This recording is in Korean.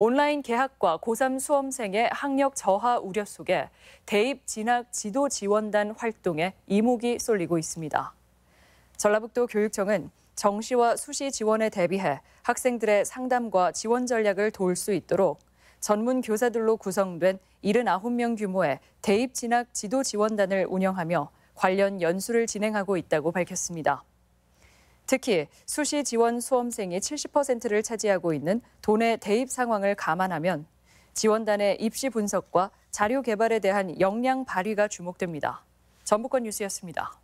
온라인 개학과 고3 수험생의 학력 저하 우려 속에 대입 진학 지도 지원단 활동에 이목이 쏠리고 있습니다. 전라북도 교육청은 정시와 수시 지원에 대비해 학생들의 상담과 지원 전략을 도울 수 있도록 전문 교사들로 구성된 79명 규모의 대입 진학 지도 지원단을 운영하며 관련 연수를 진행하고 있다고 밝혔습니다. 특히 수시 지원 수험생이 70%를 차지하고 있는 돈의 대입 상황을 감안하면 지원단의 입시 분석과 자료 개발에 대한 역량 발휘가 주목됩니다. 전북권 뉴스였습니다.